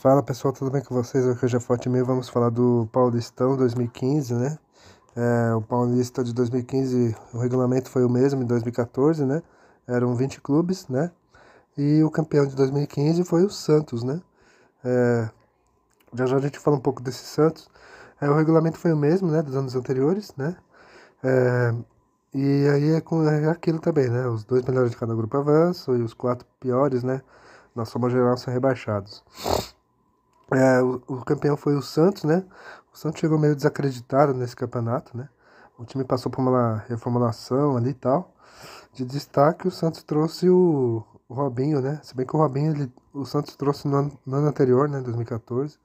Fala pessoal, tudo bem com vocês? Aqui é o Forte Mil, vamos falar do Paulistão 2015, né? É, o Paulista de 2015, o regulamento foi o mesmo em 2014, né? Eram 20 clubes, né? E o campeão de 2015 foi o Santos, né? É, já já a gente fala um pouco desse Santos. É, o regulamento foi o mesmo, né? Dos anos anteriores, né? É, e aí é, com, é aquilo também, né? Os dois melhores de cada grupo avançam e os quatro piores, né? Na soma geral são rebaixados. É, o, o, campeão foi o Santos, né? O Santos chegou meio desacreditado nesse campeonato, né? O time passou por uma reformulação ali e tal. De destaque, o Santos trouxe o, o Robinho, né? Se bem que o Robinho ele, o Santos trouxe no ano, no ano anterior, né? 2014.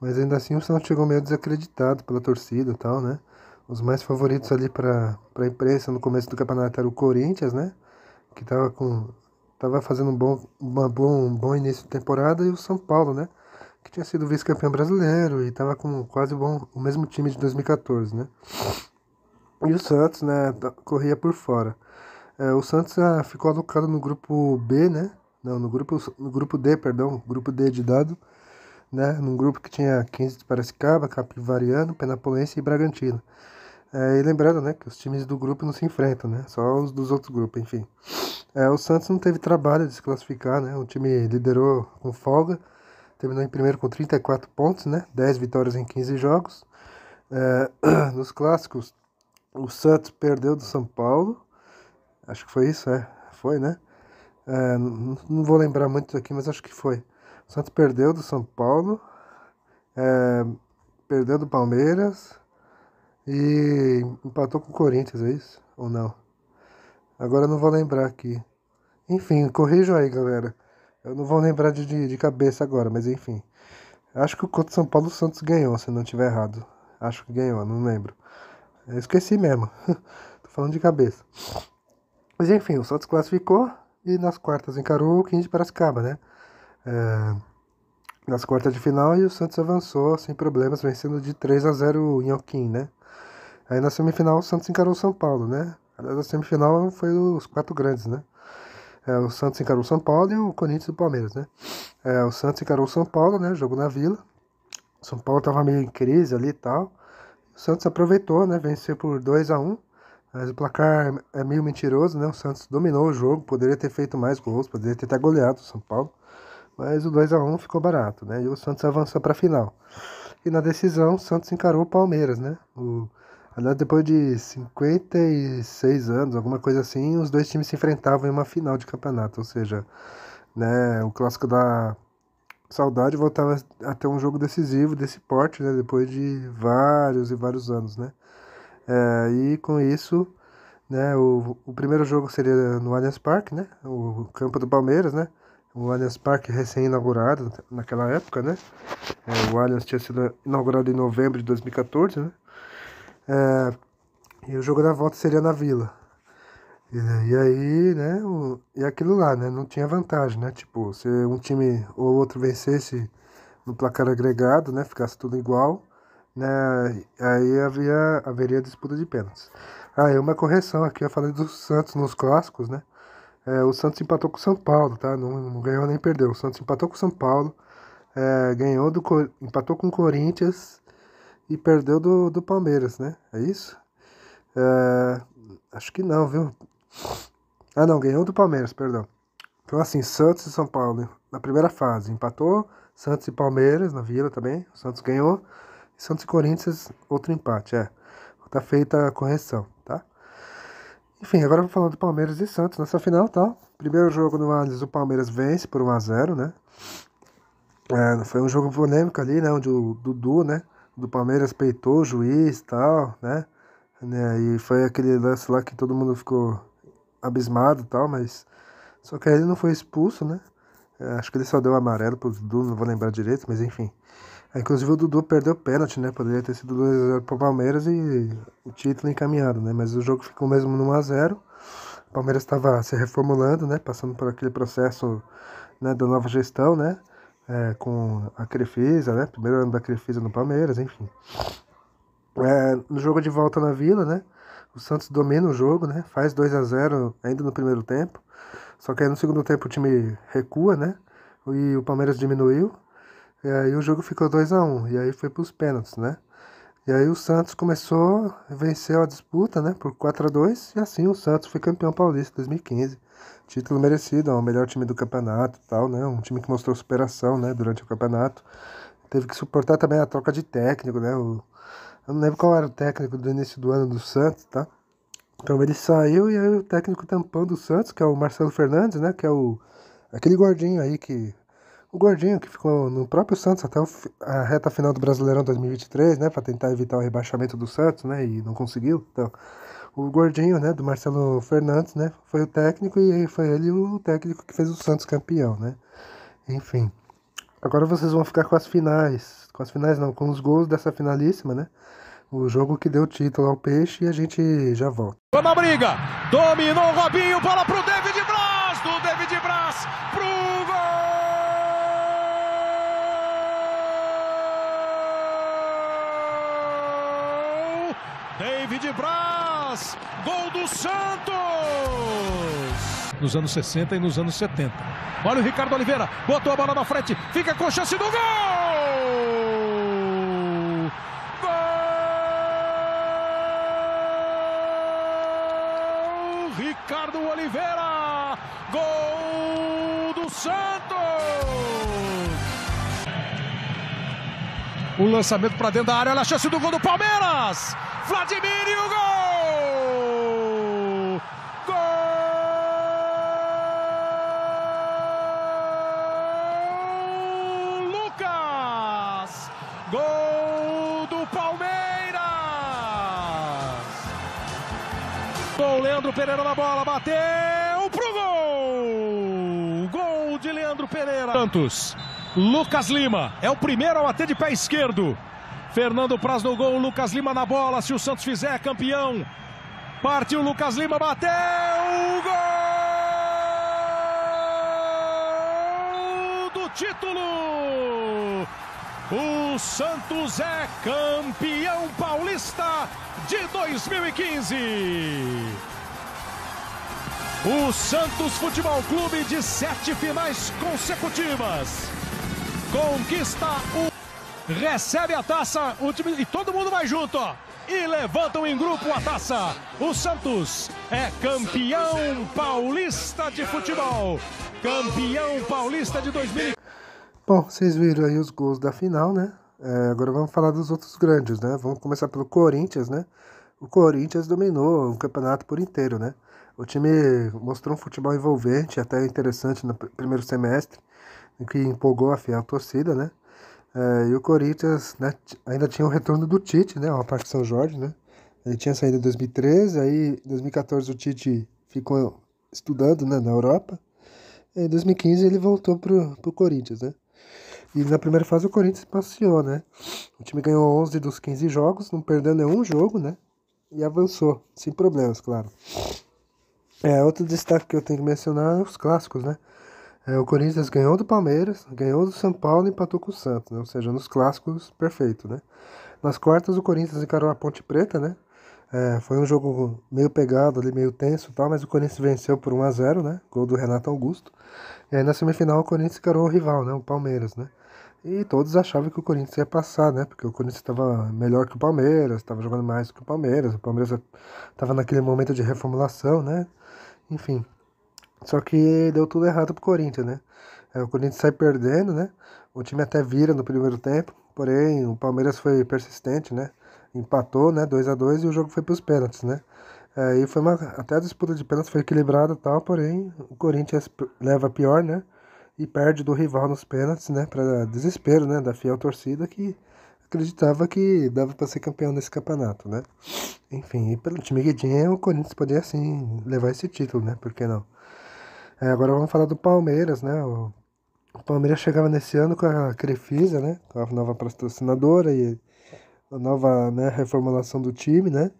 Mas ainda assim o Santos chegou meio desacreditado pela torcida e tal, né? Os mais favoritos ali para a imprensa no começo do campeonato era o Corinthians, né? Que tava com. tava fazendo um bom, uma bom, um bom início de temporada e o São Paulo, né? que tinha sido vice-campeão brasileiro e estava com quase o, bom, o mesmo time de 2014, né? E o Santos, né, tá, corria por fora. É, o Santos ah, ficou alocado no grupo B, né? Não, no grupo, no grupo D, perdão, grupo D de dado, né? Num grupo que tinha 15 de Paracicaba, Capivariano, Penapolense e Bragantino. É, e lembrando, né, que os times do grupo não se enfrentam, né? Só os dos outros grupos, enfim. É, o Santos não teve trabalho de se classificar, né? O time liderou com folga terminou em primeiro com 34 pontos, né? 10 vitórias em 15 jogos. É, nos clássicos, o Santos perdeu do São Paulo. Acho que foi isso, é. Foi, né? É, não, vou lembrar muito aqui, mas acho que foi. O Santos perdeu do São Paulo. É, perdeu do Palmeiras. E empatou com o Corinthians, é isso? Ou não? Agora não vou lembrar aqui. Enfim, corrijam aí, galera. Eu não vou lembrar de, de, de cabeça agora, mas enfim. Acho que o contra São Paulo o Santos ganhou, se não tiver errado. Acho que ganhou, não lembro. Eu esqueci mesmo. Tô falando de cabeça. Mas enfim, o Santos classificou e nas quartas encarou o 15 de Piracicaba, né? É, nas quartas de final e o Santos avançou sem problemas, vencendo de 3 a 0 o Inhoquim, né? Aí na semifinal o Santos encarou o São Paulo, né? Aliás, a semifinal foi os quatro grandes, né? É, o Santos encarou o São Paulo e o Corinthians e o Palmeiras, né? É, o Santos encarou o São Paulo, né? Jogo na Vila. O São Paulo tava meio em crise ali e tal. O Santos aproveitou, né? Venceu por 2 a 1 um, Mas o placar é meio mentiroso, né? O Santos dominou o jogo, poderia ter feito mais gols, poderia ter até goleado o São Paulo. Mas o 2 a 1 um ficou barato, né? E o Santos avançou para a final. E na decisão, o Santos encarou o Palmeiras, né? O Aliás, depois de 56 anos, alguma coisa assim, os dois times se enfrentavam em uma final de campeonato. Ou seja, né, o clássico da saudade voltava a ter um jogo decisivo desse porte, né, depois de vários e vários anos, né. É, e com isso, né, o, o primeiro jogo seria no Allianz Parque, né, o campo do Palmeiras, né, o Allianz Parque recém-inaugurado naquela época, né, é, o Allianz tinha sido inaugurado em novembro de 2014, né, é, e o jogo da volta seria na Vila. E, né, e aí, né, o, e aquilo lá, né, não tinha vantagem, né, tipo, se um time ou outro vencesse no placar agregado, né, ficasse tudo igual, né, aí havia, haveria disputa de pênaltis. Ah, e uma correção aqui, eu falei do Santos nos clássicos, né, é, o Santos empatou com o São Paulo, tá, não, não, ganhou nem perdeu, o Santos empatou com o São Paulo, é, ganhou do, empatou com o Corinthians, e perdeu do, do Palmeiras, né? É isso? É, acho que não, viu? Ah, não, ganhou do Palmeiras, perdão. Então, assim, Santos e São Paulo na primeira fase. Empatou Santos e Palmeiras na Vila também. O Santos ganhou. E Santos e Corinthians, outro empate, é. Tá feita a correção, tá? Enfim, agora vou falar do Palmeiras e Santos nessa final, tá? Primeiro jogo no Allianz, o Palmeiras vence por 1x0, né? É, foi um jogo polêmico ali, né? Onde o Dudu, né? do Palmeiras peitou o juiz e tal, né? né? E foi aquele lance lá que todo mundo ficou abismado e tal, mas. Só que ele não foi expulso, né? É, acho que ele só deu amarelo pro Dudu, não vou lembrar direito, mas enfim. Inclusive o Dudu perdeu o pênalti, né? Poderia ter sido 2x0 pro Palmeiras e o título encaminhado, né? Mas o jogo ficou mesmo no 1x0. O Palmeiras estava se reformulando, né? Passando por aquele processo né, da nova gestão, né? é, com a Crefisa, né? Primeiro ano da Crefisa no Palmeiras, enfim. É, no jogo de volta na Vila, né? O Santos domina o jogo, né? Faz 2 a 0 ainda no primeiro tempo. Só que aí no segundo tempo o time recua, né? E o Palmeiras diminuiu. E aí o jogo ficou 2 a 1 um, E aí foi para os pênaltis, né? E aí o Santos começou, venceu a disputa, né, por 4 a 2 e assim o Santos foi campeão paulista 2015. Título merecido, é o melhor time do campeonato tal, né? Um time que mostrou superação, né, durante o campeonato. Teve que suportar também a troca de técnico, né? O, eu não lembro qual era o técnico do início do ano do Santos, tá? Então ele saiu e aí o técnico tampão do Santos, que é o Marcelo Fernandes, né? Que é o aquele gordinho aí que o gordinho que ficou no próprio Santos até o, a reta final do Brasileirão 2023, né, para tentar evitar o rebaixamento do Santos, né, e não conseguiu. Então, o gordinho, né, do Marcelo Fernandes, né, foi o técnico e foi ele o técnico que fez o Santos campeão, né? Enfim. Agora vocês vão ficar com as finais, com as finais não, com os gols dessa finalíssima, né? O jogo que deu título ao Peixe e a gente já volta. Tô na briga. Dominou o Robinho, bola pro David Braz, do David Braz pro gol. David Braz, gol do Santos! Nos anos 60 e nos anos 70. Olha o Ricardo Oliveira, botou a bola na frente, fica com chance do gol! O lançamento para dentro da área, olha a chance do gol do Palmeiras! Vladimir e o gol! Gol! Lucas! Gol do Palmeiras! Gol, Leandro Pereira na bola, bateu pro gol! Gol de Leandro Pereira. Santos. Lucas Lima é o primeiro a bater de pé esquerdo. Fernando Praz no gol, Lucas Lima na bola. Se o Santos fizer, é campeão. Partiu Lucas Lima, bateu! Gol do título! O Santos é campeão paulista de 2015. O Santos Futebol Clube de sete finais consecutivas. Conquista o. Recebe a taça. O time, e todo mundo vai junto, ó. E levantam em grupo a taça. O Santos é campeão paulista de futebol. Campeão paulista de 2000. Bom, vocês viram aí os gols da final, né? É, agora vamos falar dos outros grandes, né? Vamos começar pelo Corinthians, né? O Corinthians dominou o campeonato por inteiro, né? O time mostrou um futebol envolvente, até interessante no primeiro semestre que empolgou a fiel torcida, né? É, e o Corinthians né, ainda tinha o retorno do Tite, né? parte Parque São Jorge, né? Ele tinha saído em 2013, aí em 2014 o Tite ficou estudando né, na Europa. Em 2015 ele voltou pro, pro Corinthians, né? E na primeira fase o Corinthians passeou, né? O time ganhou 11 dos 15 jogos, não perdeu nenhum jogo, né? E avançou, sem problemas, claro. É, outro destaque que eu tenho que mencionar é os clássicos, né? É, o Corinthians ganhou do Palmeiras, ganhou do São Paulo e empatou com o Santos, né? ou seja, nos clássicos perfeito, né? Nas quartas o Corinthians encarou a Ponte Preta, né? É, foi um jogo meio pegado ali, meio tenso, tal, mas o Corinthians venceu por 1 a 0, né? Gol do Renato Augusto. E aí na semifinal o Corinthians encarou o rival, né? O Palmeiras, né? E todos achavam que o Corinthians ia passar, né? Porque o Corinthians estava melhor que o Palmeiras, estava jogando mais que o Palmeiras, o Palmeiras estava naquele momento de reformulação, né? Enfim, só que deu tudo errado pro Corinthians, né? É, o Corinthians sai perdendo, né? O time até vira no primeiro tempo, porém o Palmeiras foi persistente, né? Empatou, né? 2 a 2 e o jogo foi pros pênaltis, né? Aí é, foi uma, até a disputa de pênaltis foi equilibrada e tal, porém o Corinthians leva pior, né? E perde do rival nos pênaltis, né? Para desespero, né? Da fiel torcida que acreditava que dava para ser campeão nesse campeonato, né? Enfim, e pelo time tinha o Corinthians poderia sim levar esse título, né? Por que não? É, agora vamos falar do Palmeiras, né? O, Palmeiras chegava nesse ano com a Crefisa, né? Com a nova patrocinadora e a nova né, reformulação do time, né?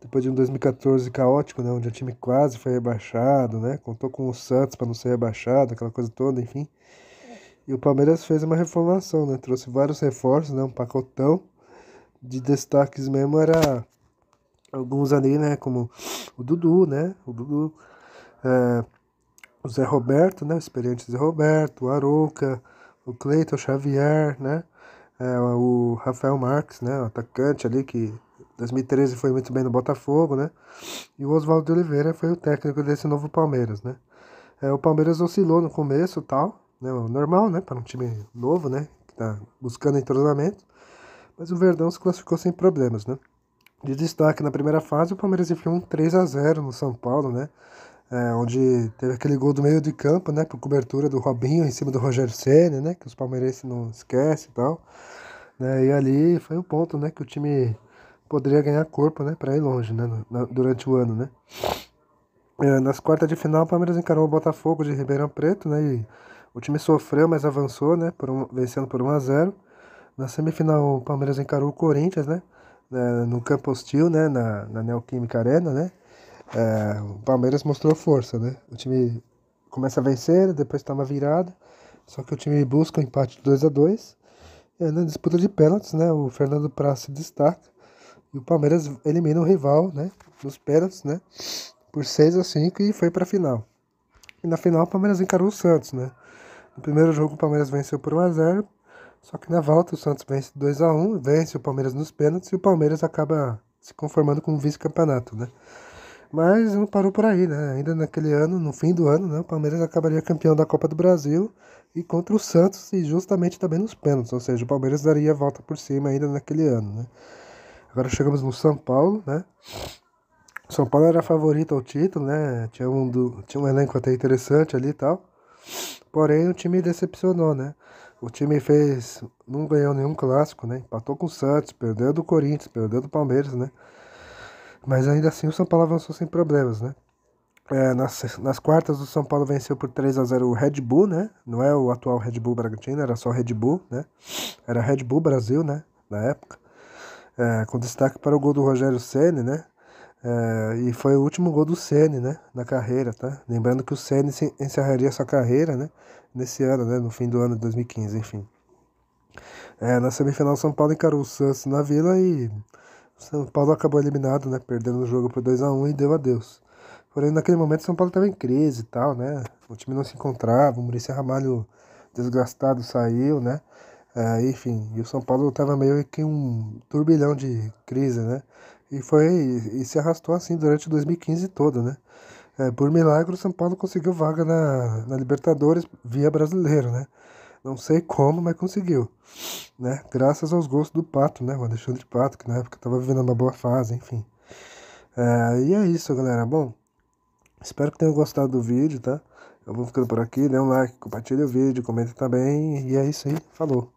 Depois de um 2014 caótico, né? Onde o time quase foi rebaixado, né? Contou com o Santos para não ser rebaixado, aquela coisa toda, enfim. E o Palmeiras fez uma reformulação, né? Trouxe vários reforços, né? Um pacotão de destaques mesmo era alguns ali, né? Como o Dudu, né? O Dudu. É, o Zé Roberto, né, o experiente Zé Roberto, o Arouca, o Cleiton Xavier, né, é, o Rafael Marques, né, o atacante ali que 2013 foi muito bem no Botafogo, né, e o Oswaldo Oliveira foi o técnico desse novo Palmeiras, né. É, o Palmeiras oscilou no começo, tal, né, normal, né, para um time novo, né, que tá buscando entrosamento, mas o Verdão se classificou sem problemas, né. De destaque na primeira fase, o Palmeiras enfiou um 3 a 0 no São Paulo, né? é, onde teve aquele gol do meio de campo, né, por cobertura do Robinho em cima do Rogério Ceni, né, que os palmeirenses não esquecem e tal. Né, e ali foi o ponto, né, que o time poderia ganhar corpo, né, para ir longe, né, na, durante o ano, né. É, nas quartas de final, o Palmeiras encarou o Botafogo de Ribeirão Preto, né, e o time sofreu, mas avançou, né, por um, vencendo por 1 a 0. Na semifinal, o Palmeiras encarou o Corinthians, né, né, no campo hostil, né, na, na Neoquímica Arena, né, é, o Palmeiras mostrou força, né? O time começa a vencer, depois toma tá virada. Só que o time busca o um empate 2 a 2 E aí na disputa de pênaltis, né? O Fernando Praça se destaca. E o Palmeiras elimina o rival, né? Nos pênaltis, né? Por 6 a 5 e foi para a final. E na final o Palmeiras encarou o Santos, né? No primeiro jogo o Palmeiras venceu por 1 a 0 Só que na volta o Santos vence 2 a 1 vence o Palmeiras nos pênaltis e o Palmeiras acaba se conformando com o vice-campeonato, né? Mas não parou por aí, né? Ainda naquele ano, no fim do ano, né, o Palmeiras acabaria campeão da Copa do Brasil e contra o Santos e justamente também nos pênaltis, ou seja, o Palmeiras daria a volta por cima ainda naquele ano, né? Agora chegamos no São Paulo, né? São Paulo era favorito ao título, né? Tinha um, do, tinha um elenco até interessante ali e tal. Porém, o time decepcionou, né? O time fez. não ganhou nenhum clássico, né? Empatou com o Santos, perdeu do Corinthians, perdeu do Palmeiras, né? Mas ainda assim o São Paulo avançou sem problemas, né? É, nas, nas quartas o São Paulo venceu por 3 a 0 o Red Bull, né? Não é o atual Red Bull Bragantino, era só Red Bull, né? Era Red Bull Brasil, né? Na época. É, com destaque para o gol do Rogério Ceni, né? É, e foi o último gol do Ceni, né? Na carreira, tá? Lembrando que o Ceni encerraria sua carreira, né? Nesse ano, né? No fim do ano de 2015, enfim. É, na semifinal, o São Paulo encarou o Santos na Vila e o São Paulo acabou eliminado, né? Perdendo o jogo por 2 a 1 e deu adeus. Porém, naquele momento, o São Paulo estava em crise e tal, né? O time não se encontrava, o Muricy Ramalho desgastado saiu, né? É, enfim, e o São Paulo estava meio que um turbilhão de crise, né? E foi e se arrastou assim durante 2015 todo, né? É, por milagre, o São Paulo conseguiu vaga na, na Libertadores via brasileiro, né? Não sei como, mas conseguiu. Né? Graças aos gols do Pato, né? O Alexandre Pato, que na época estava vivendo uma boa fase, enfim. É, e é isso, galera. Bom, espero que tenham gostado do vídeo, tá? Eu vou ficando por aqui. Dê um like, compartilha o vídeo, comenta também. E é isso aí. Falou.